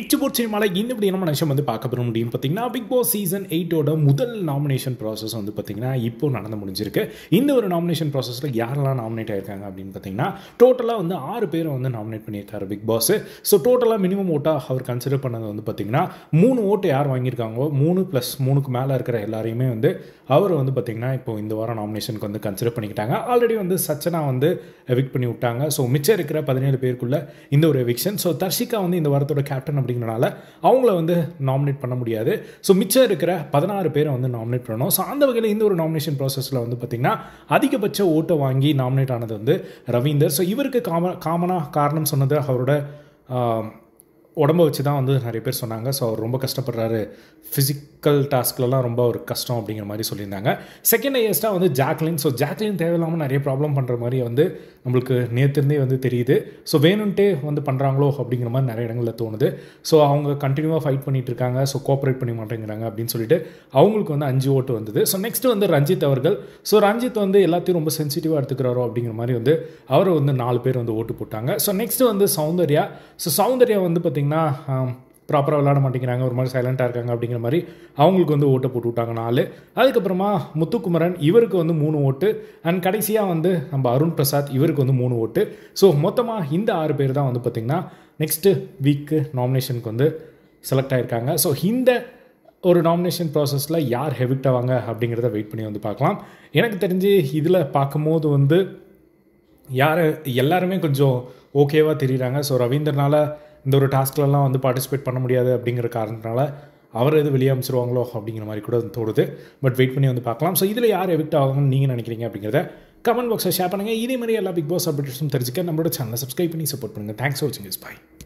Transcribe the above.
இச்சுபோர்ச்சி மலை இந்த இப்படி என்ன விஷயம் வந்து பார்க்க பெற முடியும் பார்த்தீங்கன்னா பிக் பாஸ் சீசன் எயிட்டோட முதல் நாமினேஷன் ப்ராசஸ் வந்து பார்த்தீங்கன்னா இப்போ நடந்து முடிஞ்சிருக்கு இந்த ஒரு நாமினேஷன் ப்ராசஸில் யாரெல்லாம் நாமினேட் ஆயிருக்காங்க அப்படின்னு பார்த்தீங்கன்னா டோட்டலாக வந்து ஆறு பேரை வந்து நாமினேட் பண்ணியிருக்காரு பிக் பாஸ் ஸோ டோட்டலாக மினிமம் ஓட்டாக அவர் கன்சிடர் பண்ணது வந்து பார்த்தீங்கன்னா மூணு ஓட்டு யார் வாங்கியிருக்காங்களோ மூணு ப்ளஸ் மூணுக்கு மேலே இருக்கிற எல்லாரையுமே வந்து அவர் வந்து பார்த்தீங்கன்னா இப்போ இந்த வாரம் நாமினேஷனுக்கு வந்து கன்சிடர் பண்ணிக்கிட்டாங்க ஆல்ரெடி வந்து சச்சனா வந்து எவிக்ட் பண்ணி விட்டாங்க ஸோ மிச்சம் இருக்கிற பதினேழு பேருக்குள்ள இந்த ஒரு எவிக்ஷன் ஸோ தர்ஷிகா வந்து இந்த வாரத்தோட கேப்டன் கேப்டன் அப்படிங்கிறனால அவங்கள வந்து நாமினேட் பண்ண முடியாது ஸோ மிச்சம் இருக்கிற பதினாறு பேரை வந்து நாமினேட் பண்ணணும் ஸோ அந்த வகையில் இந்த ஒரு நாமினேஷன் ப்ராசஸில் வந்து பார்த்திங்கன்னா அதிகபட்ச ஓட்டை வாங்கி நாமினேட் ஆனது வந்து ரவீந்தர் ஸோ இவருக்கு காம காமனாக காரணம் சொன்னது அவரோட உடம்ப வச்சு தான் வந்து நிறைய பேர் சொன்னாங்க ஸோ அவர் ரொம்ப கஷ்டப்படுறாரு ஃபிசிக்கல் டாஸ்க்லலாம் ரொம்ப ஒரு கஷ்டம் அப்படிங்கிற மாதிரி சொல்லியிருந்தாங்க செகண்ட் ஹையஸ்ட்டாக வந்து ஜாக்லின் ஸோ ஜாக்லின் தேவையில்லாமல் நிறைய ப்ராப்ளம் பண்ணுற மாதிரி வந்து நம்மளுக்கு நேற்றுருந்தே வந்து தெரியுது ஸோ வேணும்ட்டே வந்து பண்ணுறாங்களோ அப்படிங்கிற மாதிரி நிறைய இடங்களில் தோணுது ஸோ அவங்க கண்டினியூவாக ஃபைட் பண்ணிகிட்டு இருக்காங்க ஸோ கோஆப்ரேட் பண்ணி மாட்டேங்கிறாங்க அப்படின்னு சொல்லிட்டு அவங்களுக்கு வந்து அஞ்சு ஓட்டு வந்தது ஸோ நெக்ஸ்ட்டு வந்து ரஞ்சித் அவர்கள் ஸோ ரஞ்சித் வந்து எல்லாத்தையும் ரொம்ப சென்சிட்டிவாக எடுத்துக்கிறாரோ அப்படிங்கிற மாதிரி வந்து அவரை வந்து நாலு பேர் வந்து ஓட்டு போட்டாங்க ஸோ நெக்ஸ்ட்டு வந்து சௌந்தர்யா ஸோ சௌந்தர்யா வந்து பார்த்திங்கன்னா பார்த்தீங்கன்னா ப்ராப்பராக விளாட மாட்டேங்கிறாங்க ஒரு மாதிரி சைலண்ட்டாக இருக்காங்க அப்படிங்கிற மாதிரி அவங்களுக்கு வந்து ஓட்டை போட்டு விட்டாங்க நாலு அதுக்கப்புறமா முத்துக்குமரன் இவருக்கு வந்து மூணு ஓட்டு அண்ட் கடைசியாக வந்து நம்ம அருண் பிரசாத் இவருக்கு வந்து மூணு ஓட்டு ஸோ மொத்தமாக இந்த ஆறு பேர் தான் வந்து பார்த்திங்கன்னா நெக்ஸ்ட்டு வீக்கு நாமினேஷனுக்கு வந்து செலக்ட் ஆகியிருக்காங்க ஸோ இந்த ஒரு நாமினேஷன் ப்ராசஸில் யார் ஆவாங்க அப்படிங்கிறத வெயிட் பண்ணி வந்து பார்க்கலாம் எனக்கு தெரிஞ்சு இதில் பார்க்கும்போது வந்து யார் எல்லாருமே கொஞ்சம் ஓகேவாக தெரியுறாங்க ஸோ ரவீந்திரனால் இந்த ஒரு டாஸ்க்லலாம் வந்து பார்ட்டிசிபேட் பண்ண முடியாது அப்படிங்கிற காரணத்தினால அவர் எது வெளியே அமைச்சிருவாங்களோ அப்படிங்கிற மாதிரி கூட தோடுது பட் வெயிட் பண்ணி வந்து பார்க்கலாம் ஸோ இதில் யார் எவிக்ட் ஆகணும்னு நீங்கள் நினைக்கிறீங்க அப்படிங்கிறத கமெண்ட் பாக்ஸில் ஷேர் பண்ணுங்கள் இதே மாதிரி எல்லா பிக் பாஸ் அப்டேட்ஸும் தெரிஞ்சுக்க நம்மளோட சேனலை சப்ஸ்கிரைப் பண்ணி சப்போர்ட் பண்ணுங்கள் தேங்க்ஸ் ஃபார் வாட்சிங் இஸ் பாய்